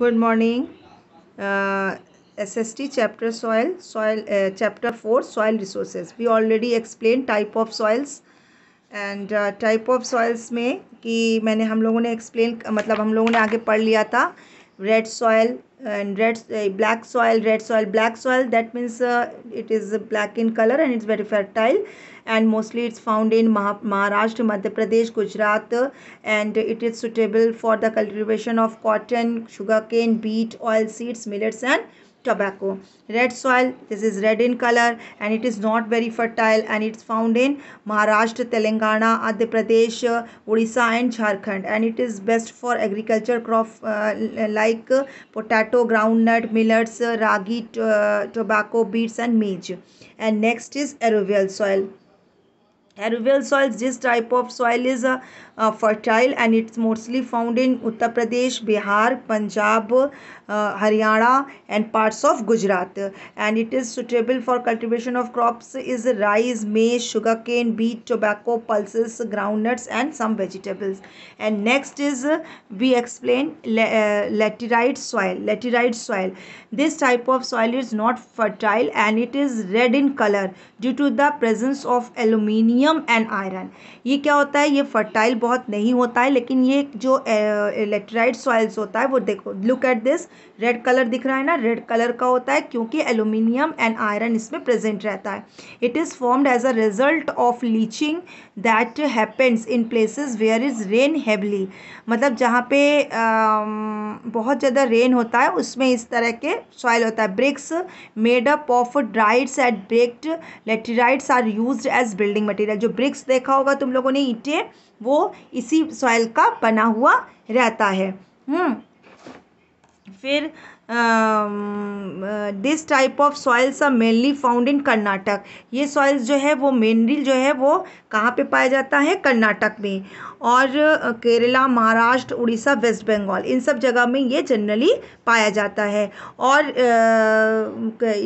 Good morning S S T chapter soil soil chapter four soil resources we already explain type of soils and type of soils में कि मैंने हम लोगों ने explain मतलब हम लोगों ने आगे पढ़ लिया था red soil and red uh, black soil red soil black soil that means uh, it is black in color and it's very fertile and mostly it's found in Mah- maharashtra madhya pradesh gujarat and it is suitable for the cultivation of cotton sugarcane beet oil seeds millets and tobacco red soil this is red in color and it is not very fertile and it's found in maharashtra telangana adhya pradesh odisha and jharkhand and it is best for agriculture crop uh, like potato groundnut millets uh, ragi tobacco beets and maize and next is alluvial soil Alluvial soils, this type of soil is uh, uh, fertile and it's mostly found in Uttar Pradesh, Bihar, Punjab, uh, Haryana and parts of Gujarat. And it is suitable for cultivation of crops is rice, maize, sugarcane, beet, tobacco, pulses, groundnuts and some vegetables. And next is uh, we explain uh, laterite soil. Laterite soil. This type of soil is not fertile and it is red in color due to the presence of aluminium calcium and iron ये क्या होता है ये fertile बहुत नहीं होता है लेकिन ये जो इलेक्ट्राइट सॉइल्स होता है वो देखो look at this red colour दिख रहा है ना रेड कलर का होता है क्योंकि एल्यूमिनियम एंड आयरन इसमें प्रेजेंट रहता है it is formed as a result of leaching that happens in places where is rain heavily मतलब जहाँ पे आ, बहुत ज़्यादा रेन होता है उसमें इस तरह के सॉइल होता है bricks made up of dried at baked laterites are use as building material जो ब्रिक्स देखा होगा तुम लोगों ने ईटे वो इसी सॉइल का बना हुआ रहता है हम्म, फिर this type of soils are mainly found in Karnataka ये सॉइल्स जो है वो मेनली जो है वो कहाँ पे पाया जाता है कर्नाटक में और केरला महाराष्ट्र उड़ीसा वेस्ट बंगाल इन सब जगह में ये जनरली पाया जाता है और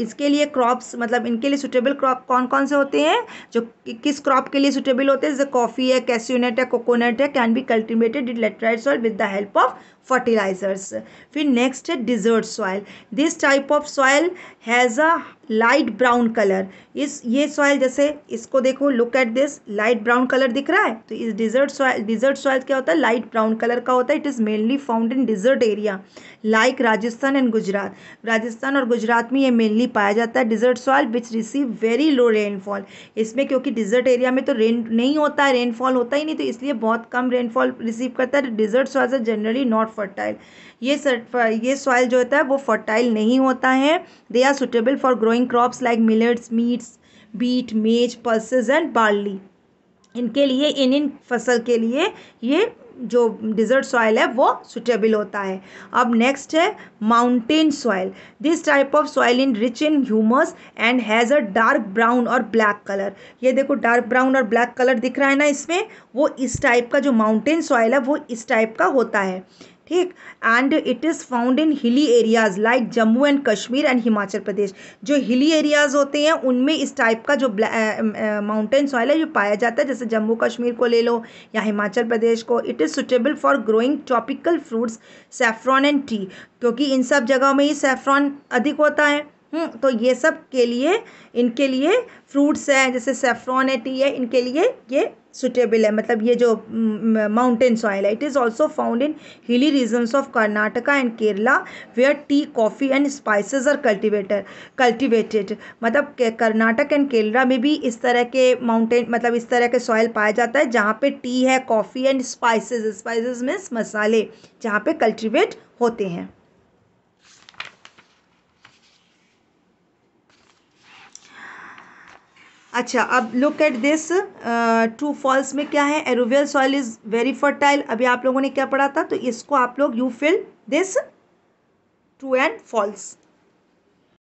इसके लिए क्रॉप्स मतलब इनके लिए सुटेबल क्रॉप कौन कौन से होते हैं जो किस क्रॉप के लिए सुटेबल होते हैं जैसे कॉफ़ी है कैस्यूनट है कोकोनट है can be cultivated it laterite soil with the help of fertilisers फिर next A desert soil. This type of soil has a light brown colour is ये सॉइल जैसे इसको देखो look at this light brown colour दिख रहा है तो इस डिजर्ट सॉइल डिजर्ट सॉइल क्या होता है लाइट ब्राउन कलर का होता है it is mainly found in desert area like Rajasthan and Gujarat Rajasthan और गुजरात में ये मेनली पाया जाता है desert soil which receive very low rainfall इसमें क्योंकि डिजर्ट एरिया में तो रेन नहीं होता है रेनफॉल होता ही नहीं तो इसलिए बहुत कम रेनफॉल रिसीव करता है desert soil are generally not fertile ये ये सॉइल जो होता है वो फर्टाइल नहीं होता है they are suitable for growth growing crops like millets wheats beet maize pulses and barley इनके लिए इन इन फसल के लिए ये जो डिजर्ट सॉइल है वो सुटेबल होता है अब नेक्स्ट है mountain soil this type of soil in rich in humus and has a dark brown और ब्लैक कलर ये देखो डार्क ब्राउन और ब्लैक कलर दिख रहा है ना इसमें वो इस टाइप का जो माउंटेन सॉइल है वो इस टाइप का होता है ठीक and it is found in hilly areas like Jammu and Kashmir and Himachal Pradesh जो हिली एरियाज़ होते हैं उनमें इस टाइप का जो माउंटेन सॉइल है जो पाया जाता है जैसे जम्मू कश्मीर को ले लो या हिमाचल प्रदेश को it is suitable for growing tropical fruits saffron and tea क्योंकि इन सब जगहों में ही सेफ्रॉन अधिक होता है हम्म, तो ये सब के लिए इनके लिए फ्रूट्स हैं जैसे सेफ्रॉन है टी है इनके लिए ये सुटेबल है मतलब ये जो माउंटेन सॉइल है it is also found in hilly regions of Karnataka and Kerala where tea coffee and spices are cultivator cultivated मतलब कर्नाटक एंड केरला में भी इस तरह के माउंटेन मतलब इस तरह के सॉइल पाया जाता है जहाँ पे टी है coffee and spices spices means मसाले जहाँ पे कल्टिवेट होते हैं अच्छा अब look at this true false में क्या है alluvial soil is very fertile अभी आप लोगों ने क्या पढ़ा था तो इसको आप लोग you fill this true and false